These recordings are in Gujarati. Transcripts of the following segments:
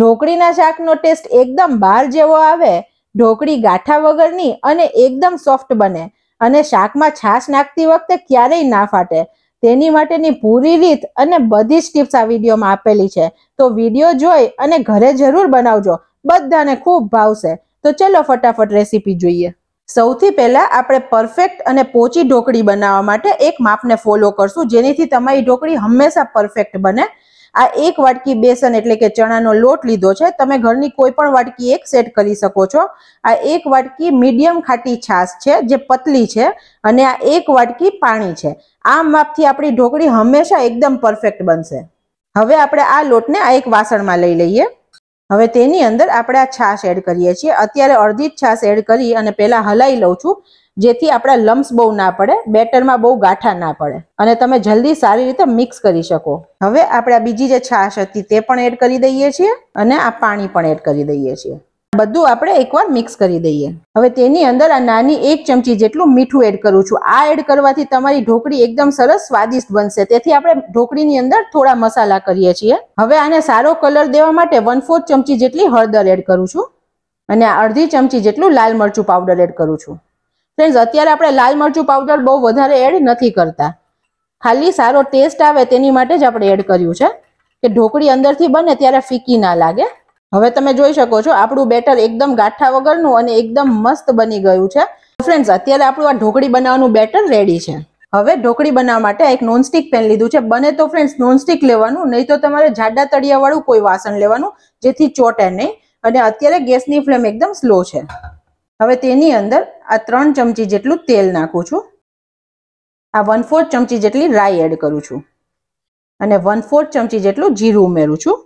ઢોકળીના શાકનો ટેસ્ટ એકદમ બહાર જેવો આવે ઢોકળી ગાંઠા વગરની અને એકદમ સોફ્ટ બને અને શાકમાં છાશ નાખતી વખતે ક્યારેય ના ફાટે તેની માટેની પૂરી રીત અને બધી જ ટિપ્સ આ વિડીયોમાં આપેલી છે તો વિડીયો જોઈ અને ઘરે જરૂર બનાવજો બધાને ખૂબ ભાવશે તો ચલો ફટાફટ રેસીપી જોઈએ સૌથી પહેલાં આપણે પરફેક્ટ અને પોચી ઢોકળી બનાવવા માટે એક માપને ફોલો કરશું જેનીથી તમારી ઢોકળી હંમેશા પરફેક્ટ બને આ એક વાટકી બેસન એટલે કે ચણાનો લોટ લીધો છે તમે ઘરની કોઈ પણ વાટકી એક સેટ કરી શકો છો આ એક વાટકી મીડિયમ ખાટી છાશ છે જે પતલી છે અને આ એક વાટકી પાણી છે આ માપથી આપણી ઢોકળી હંમેશા એકદમ પરફેક્ટ બનશે હવે આપણે આ લોટને આ એક વાસણમાં લઈ લઈએ હવે તેની અંદર આપણે આ છાશ એડ કરીએ છીએ અત્યારે અડધી જ છાશ એડ કરી અને પહેલાં હલાઈ લઉં છું જેથી આપણા લમ્સ બહુ ના પડે બેટરમાં બહુ ગાંઠા ના પડે અને તમે જલ્દી સારી રીતે મિક્સ કરી શકો હવે આપણે બીજી જે છાશ હતી તે પણ એડ કરી દઈએ છીએ અને આ પાણી પણ એડ કરી દઈએ છીએ બધું આપણે એકવાર મિક્સ કરી દઈએ હવે તેની અંદર આ નાની એક ચમચી જેટલું મીઠું એડ કરું છું આ એડ કરવાથી તમારી ઢોકળી એકદમ સરસ સ્વાદિષ્ટ બનશે તેથી આપણે ઢોકળીની અંદર થોડા મસાલા કરીએ છીએ હવે આને સારો કલર દેવા માટે વન ફોર્થ ચમચી જેટલી હળદર એડ કરું છું અને અડધી ચમચી જેટલું લાલ મરચું પાવડર એડ કરું છું ફ્રેન્ડ્સ અત્યારે આપણે લાલ મરચું પાવડર બહુ વધારે એડ નથી કરતા ખાલી સારો ટેસ્ટ આવે તેની માટે જ આપણે એડ કર્યું છે કે ઢોકળી અંદરથી બને ત્યારે ફીકી ના લાગે હવે તમે જોઈ શકો છો આપણું બેટર એકદમ ગાંઠા વગરનું અને એકદમ મસ્ત બની ગયું છે ફ્રેન્ડ્સ અત્યારે આપણું આ ઢોકળી બનાવવાનું બેટર રેડી છે હવે ઢોકળી બનાવવા માટે એક નોનસ્ટિક પેન લીધું છે બને તો ફ્રેન્ડ્સ નોનસ્ટિક લેવાનું નહીં તો તમારે જાડા તળિયાવાળું કોઈ વાસણ લેવાનું જેથી ચોટે નહીં અને અત્યારે ગેસની ફ્લેમ એકદમ સ્લો છે હવે તેની અંદર આ ત્રણ ચમચી જેટલું તેલ નાખું છું આ વન ફોર્થ ચમચી જેટલી રાઈ એડ કરું છું અને વન ફોર્થ ચમચી જેટલું જીરું ઉમેરું છું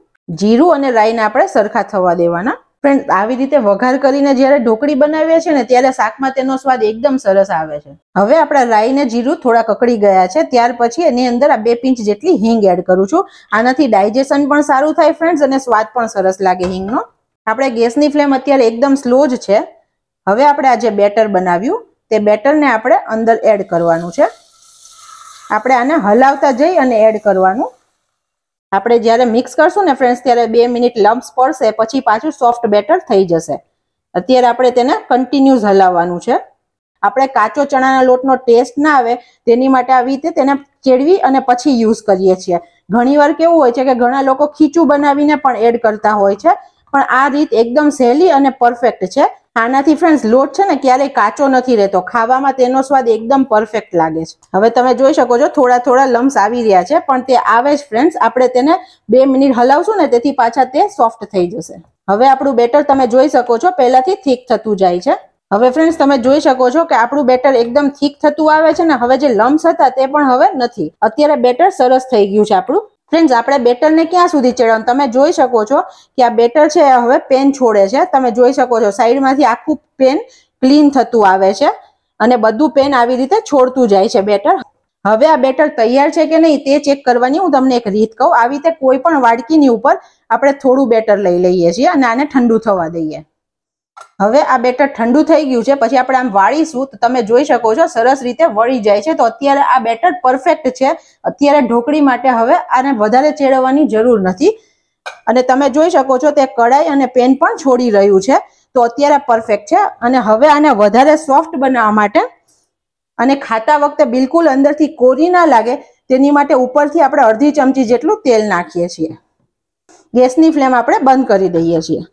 જીરું અને રાઈને આપણે સરખા થવા દેવાના ફ્રેન્ડ આવી રીતે વઘાર કરીને જ્યારે ઢોકળી બનાવીએ છીએ ને ત્યારે શાકમાં તેનો સ્વાદ એકદમ સરસ આવે છે હવે આપણા રાઈને જીરું થોડા કકડી ગયા છે ત્યાર પછી એની અંદર આ બે પિંચ જેટલી હિંગ એડ કરું છું આનાથી ડાયજેશન પણ સારું થાય ફ્રેન્ડ્સ અને સ્વાદ પણ સરસ લાગે હિંગનો આપણે ગેસની ફ્લેમ અત્યારે એકદમ સ્લો જ છે હવે આપણે આ જે બેટર બનાવ્યું તે બેટરને આપણે અંદર એડ કરવાનું છે આપણે આને હલાવતા જઈ અને એડ કરવાનું આપણે જ્યારે મિક્સ કરશું ને ફ્રેન્ડ્સ ત્યારે બે મિનિટ લમ્પ્સ પડશે પછી પાછું સોફ્ટ બેટર થઈ જશે અત્યારે આપણે તેને કન્ટિન્યુઝ હલાવવાનું છે આપણે કાચો ચણાના લોટનો ટેસ્ટ ના આવે તેની માટે આવી રીતે તેને ચેડવી અને પછી યુઝ કરીએ છીએ ઘણીવાર કેવું હોય છે કે ઘણા લોકો ખીચું બનાવીને પણ એડ કરતા હોય છે પણ આ રીત એકદમ સહેલી અને પરફેક્ટ છે આનાથી ફ્રેન્ડ્સ લોટ છે ને ક્યારેય કાચો નથી રહેતો ખાવામાં તેનો સ્વાદ એકદમ પરફેક્ટ લાગે છે હવે તમે જોઈ શકો છો થોડા થોડા લમ્સ આવી રહ્યા છે પણ તે આવે જ ફ્રેન્ડ્સ આપણે તેને બે મિનિટ હલાવશું ને તેથી પાછા તે સોફ્ટ થઈ જશે હવે આપણું બેટર તમે જોઈ શકો છો પહેલાથી થીક થતું જાય છે હવે ફ્રેન્ડ્સ તમે જોઈ શકો છો કે આપણું બેટર એકદમ થીક થતું આવે છે ને હવે જે લમ્સ હતા તે પણ હવે નથી અત્યારે બેટર સરસ થઈ ગયું છે આપણું ફ્રેન્ડ્સ આપણે બેટર ને ક્યાં સુધી ચડવાનું તમે જોઈ શકો છો કે આ બેટર છે હવે પેન છોડે છે તમે જોઈ શકો છો સાઈડમાંથી આખું પેન ક્લીન થતું આવે છે અને બધું પેન આવી રીતે છોડતું જાય છે બેટર હવે આ બેટર તૈયાર છે કે નહીં તે ચેક કરવાની હું તમને એક રીત કહું આવી રીતે કોઈ પણ વાડકીની ઉપર આપણે થોડું બેટર લઈ લઈએ છીએ અને આને ઠંડુ થવા દઈએ હવે આ બેટર ઠંડુ થઈ ગયું છે પછી આપણે આમ વાળીશું તો તમે જોઈ શકો છો સરસ રીતે વળી જાય છે તો અત્યારે આ બેટર પરફેક્ટ છે અત્યારે ઢોકળી માટે હવે આને વધારે ચેડવવાની જરૂર નથી અને તમે જોઈ શકો છો તે કડાઈ અને પેન પણ છોડી રહ્યું છે તો અત્યારે પરફેક્ટ છે અને હવે આને વધારે સોફ્ટ બનાવવા માટે અને ખાતા વખતે બિલકુલ અંદરથી કોરી ના લાગે તેની માટે ઉપરથી આપણે અડધી ચમચી જેટલું તેલ નાખીએ છીએ ગેસની ફ્લેમ આપણે બંધ કરી દઈએ છીએ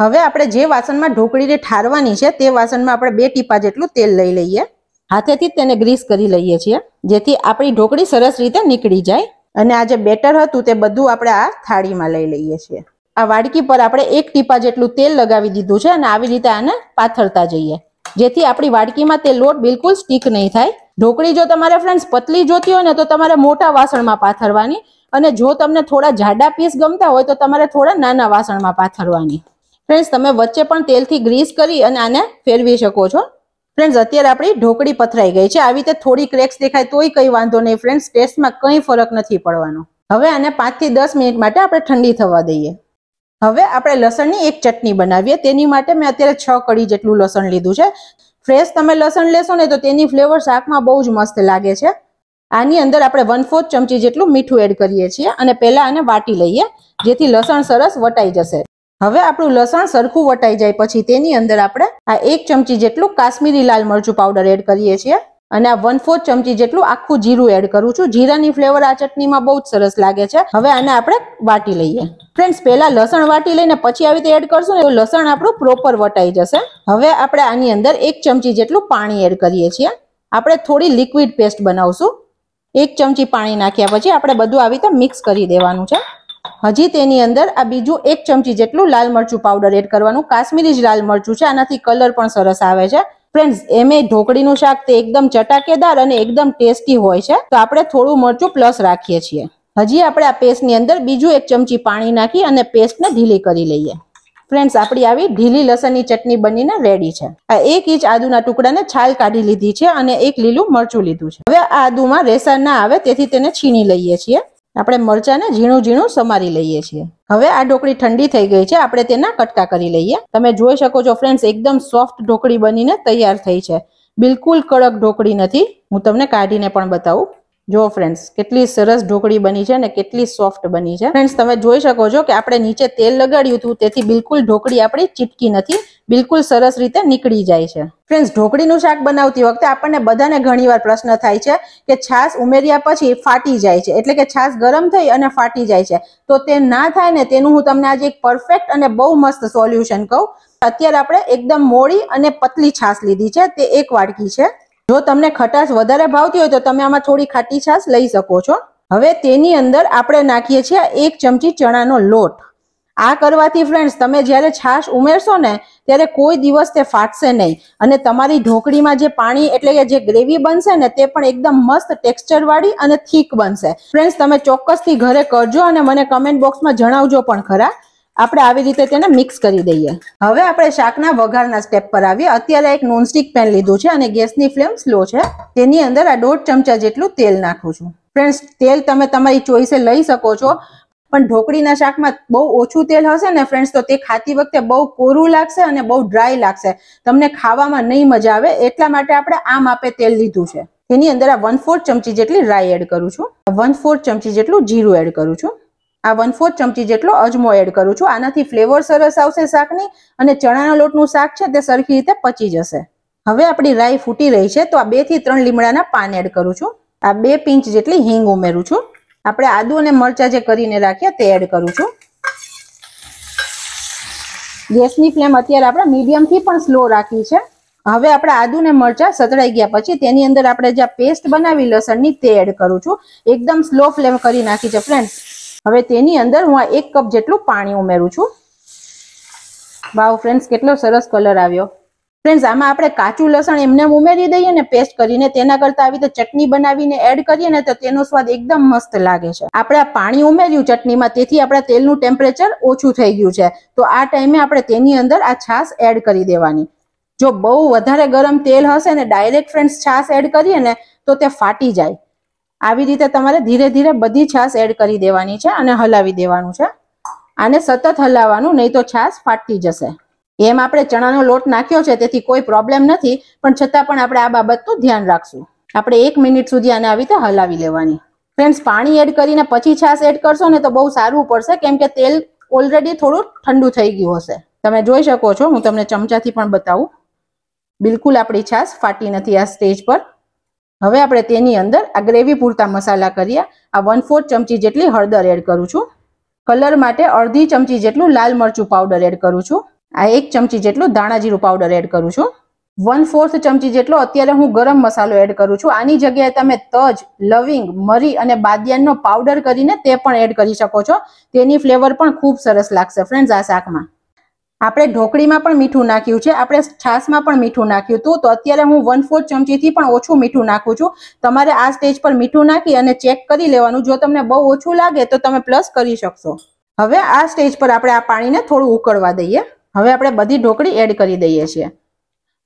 હવે આપણે જે વાસણમાં ઢોકળીને ઠારવાની છે તે વાસણમાં આપણે બે ટીપા જેટલું તેલ લઈ લઈએ હાથેથી તેને ગ્રીસ કરી લઈએ છીએ જેથી આપણી ઢોકળી સરસ રીતે નીકળી જાય અને આ જે બેટર હતું તે બધું આપણે આ થાળીમાં લઈ લઈએ છીએ આ વાડકી પર આપણે એક ટીપા જેટલું તેલ લગાવી દીધું છે અને આવી રીતે આને પાથરતા જઈએ જેથી આપણી વાડકીમાં તે લોટ બિલકુલ સ્ટીક નહીં થાય ઢોકળી જો તમારે ફ્રેન્ડ્સ પતલી જોતી હોય ને તો તમારે મોટા વાસણમાં પાથરવાની અને જો તમને થોડા જાડા પીસ ગમતા હોય તો તમારે થોડા નાના વાસણમાં પાથરવાની ફ્રેન્ડ્સ તમે વચ્ચે પણ તેલથી ગ્રીસ કરી અને આને ફેરવી શકો છો ફ્રેન્ડ્સ અત્યારે આપણી ઢોકળી પથરાઈ ગઈ છે આવી રીતે થોડી ક્રેક્સ દેખાય તોય કંઈ વાંધો નહીં ફ્રેન્ડ્સ ટેસ્ટમાં કંઈ ફરક નથી પડવાનો હવે આને પાંચથી દસ મિનિટ માટે આપણે ઠંડી થવા દઈએ હવે આપણે લસણની એક ચટણી બનાવીએ તેની માટે મેં અત્યારે છ કડી જેટલું લસણ લીધું છે ફ્રેશ તમે લસણ લેશો ને તો તેની ફ્લેવર શાકમાં બહુ જ મસ્ત લાગે છે આની અંદર આપણે વન ફોર્થ ચમચી જેટલું મીઠું એડ કરીએ છીએ અને પહેલાં આને વાટી લઈએ જેથી લસણ સરસ વટાઈ જશે હવે આપણું લસણ સરખું વટાઈ જાય પછી તેની અંદર આપણે આ એક ચમચી જેટલું કાશ્મીરી લાલ મરચું પાવડર એડ કરીએ છીએ અને આ વન ફોર્થ ચમચી જેટલું આખું જીરું એડ કરું છું જીરાની ફ્લેવર આ ચટણીમાં બહુ જ સરસ લાગે છે હવે આને આપણે વાટી લઈએ ફ્રેન્ડ્સ પહેલા લસણ વાટી લઈને પછી આવી રીતે એડ કરશું ને લસણ આપણું પ્રોપર વટાઈ જશે હવે આપણે આની અંદર એક ચમચી જેટલું પાણી એડ કરીએ છીએ આપણે થોડી લિક્વિડ પેસ્ટ બનાવશું એક ચમચી પાણી નાખ્યા પછી આપણે બધું આવી રીતે મિક્સ કરી દેવાનું છે હજી તેની અંદર આ બીજું એક ચમચી જેટલું લાલ મરચું પાવડર એડ કરવાનું કાશ્મીરી જ લાલ મરચું છે આનાથી કલર પણ સરસ આવે છે ફ્રેન્ડ્સ એમે ઢોકળીનું શાક તે એકદમ ચટાકેદાર અને એકદમ ટેસ્ટી હોય છે તો આપણે થોડું મરચું પ્લસ રાખીએ છીએ હજી આપણે આ પેસ્ટની અંદર બીજું એક ચમચી પાણી નાખી અને પેસ્ટને ઢીલી કરી લઈએ ફ્રેન્ડ્સ આપણી આવી ઢીલી લસણની ચટણી બનીને રેડી છે આ એક ઇંચ આદુના ટુકડાને છાલ કાઢી લીધી છે અને એક લીલું મરચું લીધું છે હવે આ આદુમાં રેસા ના આવે તેથી તેને છીણી લઈએ છીએ આપણે મરચાંને ઝીણું ઝીણું સમારી લઈએ છીએ હવે આ ઢોકળી ઠંડી થઈ ગઈ છે આપણે તેના કટકા કરી લઈએ તમે જોઈ શકો છો ફ્રેન્ડ્સ એકદમ સોફ્ટ ઢોકળી બનીને તૈયાર થઈ છે બિલકુલ કડક ઢોકળી નથી હું તમને કાઢીને પણ બતાવું જો ફ્રેન્ડ્સ કેટલી સરસ ઢોકળી બની છે અને કેટલી સોફ્ટ બની છે ફ્રેન્ડ્સ તમે જોઈ શકો છો કે આપણે નીચે તેલ લગાડ્યું હતું તેથી બિલકુલ ઢોકળી આપણી ચીટકી નથી બિલકુલ સરસ રીતે નીકળી જાય છે ફ્રેન્ડ્સ ઢોકળીનું શાક બનાવતી વખતે આપણને બધાને ઘણીવાર પ્રશ્ન થાય છે કે છાશ ઉમેર્યા પછી ફાટી જાય છે એટલે કે છાશ ગરમ થઈ અને ફાટી જાય છે તો તે ના થાય ને તેનું હું તમને આજે એક પરફેક્ટ અને બહુ મસ્ત સોલ્યુશન કહું અત્યારે આપણે એકદમ મોડી અને પતલી છાશ લીધી છે તે એક વાટકી છે જો તમને ખટાશ વધારે ભાવતી હોય તો તમે આમાં થોડી ખાટી છાશ લઈ શકો છો હવે તેની અંદર આપણે નાખીએ છીએ એક ચમચી ચણાનો લોટ આ કરવાથી ફ્રેન્ડ્સ તમે જ્યારે છાશ ઉમેરશો ને ત્યારે કોઈ દિવસ તે ફાટશે નહીં અને તમારી ઢોકળીમાં જે પાણી એટલે કે જે ગ્રેવી બનશે ને તે પણ એકદમ મસ્ત ટેક્સચરવાળી અને થીક બનશે ફ્રેન્ડ્સ તમે ચોક્કસથી ઘરે કરજો અને મને કમેન્ટ બોક્સમાં જણાવજો પણ ખરા આપણે આવી રીતે તેને મિક્સ કરી દઈએ હવે આપણે શાકના વઘારના સ્ટેપ પર આવીએ અત્યારે એક નોનસ્ટિક પેન લીધું છે અને ગેસની ફ્લેમ સ્લો છે તેની અંદર આ દોઢ ચમચા જેટલું તેલ નાખું છું ફ્રેન્ડ્સ તેલ તમે તમારી ચોઈસે લઈ શકો છો પણ ઢોકળીના શાકમાં બહુ ઓછું તેલ હશે ને ફ્રેન્ડ્સ તો તે ખાતી વખતે બહુ કોરું લાગશે અને બહુ ડ્રાય લાગશે તમને ખાવામાં નહીં મજા આવે એટલા માટે આપણે આ માપે તેલ લીધું છે તેની અંદર આ વન ફોર્થ ચમચી જેટલી રાઈ એડ કરું છું વન ફોર્થ ચમચી જેટલું જીરું એડ કરું છું આ વન ફોર્થ ચમચી જેટલો અજમો એડ કરું છું આનાથી ફ્લેવર સરસ આવશે શાકની અને ચણાના લોટનું શાક છે તે સરખી રીતે પચી જશે હવે આપણી રાઈ ફૂટી રહી છે તો આ બેથી ત્રણ લીમડાના પાન એડ કરું છું આ બે પિંચ જેટલી હિંગ ઉમેરું છું આપણે આદુ અને મરચાં જે કરીને રાખ્યા તે એડ કરું છું ગેસની ફ્લેમ અત્યારે આપણે મીડિયમથી પણ સ્લો રાખી છે હવે આપણે આદુ ને મરચાં સતળાઈ ગયા પછી તેની અંદર આપણે જે પેસ્ટ બનાવી લસણની તે એડ કરું છું એકદમ સ્લો ફ્લેમ કરી નાખી છે ફ્રેન્ડ હવે તેની અંદર હું આ એક કપ જેટલું પાણી ઉમેરું છું વાવ ફ્રેન્ડ્સ કેટલો સરસ કલર આવ્યો ફ્રેન્ડ્સ આમાં આપણે કાચું લસણ એમને ઉમેરી દઈએ ને પેસ્ટ કરીને તેના કરતા આવી રીતે ચટણી બનાવીને એડ કરીએ ને તો તેનો સ્વાદ એકદમ મસ્ત લાગે છે આપણે આ પાણી ઉમેર્યું ચટણીમાં તેથી આપણા તેલનું ટેમ્પરેચર ઓછું થઈ ગયું છે તો આ ટાઈમે આપણે તેની અંદર આ છાશ એડ કરી દેવાની જો બહુ વધારે ગરમ તેલ હશે ને ડાયરેક્ટ ફ્રેન્ડ્સ છાસ એડ કરીએ ને તો તે ફાટી જાય આવી રીતે તમારે ધીરે ધીરે બધી છાશ એડ કરી દેવાની છે અને હલાવી દેવાનું છે આને સતત હલાવવાનું નહીં તો છાશ ફાટી જશે એમ આપણે ચણાનો લોટ નાખ્યો છે તેથી કોઈ પ્રોબ્લેમ નથી પણ છતાં પણ આપણે આ બાબતનું ધ્યાન રાખશું આપણે એક મિનિટ સુધી આને આવી રીતે હલાવી લેવાની ફ્રેન્ડ્સ પાણી એડ કરીને પછી છાશ એડ કરશો ને તો બહુ સારું પડશે કેમ કે તેલ ઓલરેડી થોડું ઠંડુ થઈ ગયું હશે તમે જોઈ શકો છો હું તમને ચમચાથી પણ બતાવું બિલકુલ આપણી છાશ ફાટી નથી આ સ્ટેજ પર હવે આપણે તેની અંદર આ ગ્રેવી પૂરતા મસાલા કરીએ આ વન ફોર્થ ચમચી જેટલી હળદર એડ કરું છું કલર માટે અડધી ચમચી જેટલું લાલ મરચું પાવડર એડ કરું છું આ એક ચમચી જેટલું ધાણાજીરું પાવડર એડ કરું છું વન ફોર્થ ચમચી જેટલો અત્યારે હું ગરમ મસાલો એડ કરું છું આની જગ્યાએ તમે તજ લવિંગ મરી અને બાદિયાનનો પાવડર કરીને તે પણ એડ કરી શકો છો તેની ફ્લેવર પણ ખૂબ સરસ લાગશે ફ્રેન્ડ્સ આ શાકમાં આપણે ઢોકળીમાં પણ મીઠું નાખ્યું છે આપણે છાશમાં પણ મીઠું નાખ્યું હતું તો અત્યારે હું વન ફોર્થ ચમચીથી પણ ઓછું મીઠું નાખું છું તમારે આ સ્ટેજ પર મીઠું નાખી અને ચેક કરી લેવાનું જો તમને બહુ ઓછું લાગે તો તમે પ્લસ કરી શકશો હવે આ સ્ટેજ પર આપણે આ પાણીને થોડું ઉકળવા દઈએ હવે આપણે બધી ઢોકળી એડ કરી દઈએ છીએ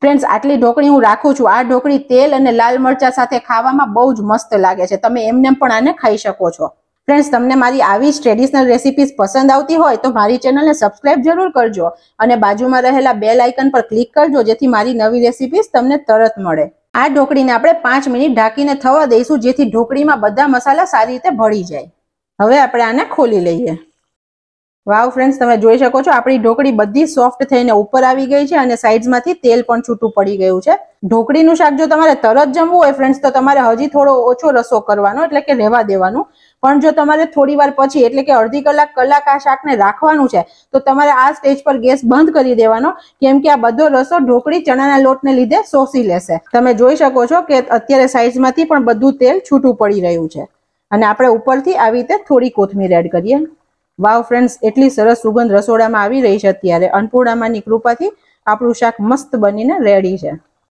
ફ્રેન્ડ્સ આટલી ઢોકળી હું રાખું છું આ ઢોકળી તેલ અને લાલ મરચા સાથે ખાવામાં બહુ જ મસ્ત લાગે છે તમે એમને પણ આને ખાઈ શકો છો ફ્રેન્ડ્સ તમને મારી આવી જ ટ્રેડિશનલ રેસીપીઝ પસંદ આવતી હોય તો મારી ચેનલને સબસ્ક્રાઇબ જરૂર કરજો અને બાજુમાં રહેલા બે લાઇકન પર ક્લિક કરજો જેથી મારી નવી રેસીપીઝ તમને તરત મળે આ ઢોકળીને આપણે પાંચ મિનિટ ઢાંકીને થવા દઈશું જેથી ઢોકળીમાં બધા મસાલા સારી રીતે ભળી જાય હવે આપણે આને ખોલી લઈએ વાવ ફ્રેન્ડ્સ તમે જોઈ શકો છો આપણી ઢોકળી બધી સોફ્ટ થઈને ઉપર આવી ગઈ છે અને સાઈડમાંથી તેલ પણ છૂટું પડી ગયું છે ઢોકળીનું શાક જો તમારે તરત જમવું હોય ફ્રેન્ડ્સ તો તમારે હજી થોડો ઓછો રસો કરવાનો એટલે કે રહેવા દેવાનું પણ જો તમારે થોડી પછી એટલે કે અડધી કલાક કલાક આ શાકને રાખવાનું છે તો તમારે આ સ્ટેજ પર ગેસ બંધ કરી દેવાનો કેમ કે આ બધો રસો ઢોકળી ચણાના લોટને લીધે શોષી લેશે તમે જોઈ શકો છો કે અત્યારે સાઈઝમાંથી પણ બધું તેલ છૂટું પડી રહ્યું છે અને આપણે ઉપરથી આવી રીતે થોડી કોથમીર એડ કરીએ વાવ ફ્રેન્ડ્સ એટલી સરસ સુગંધ રસોડામાં આવી રહી છે અત્યારે અન્નપૂર્ણામાંની કૃપાથી આપણું શાક મસ્ત બનીને રેડી છે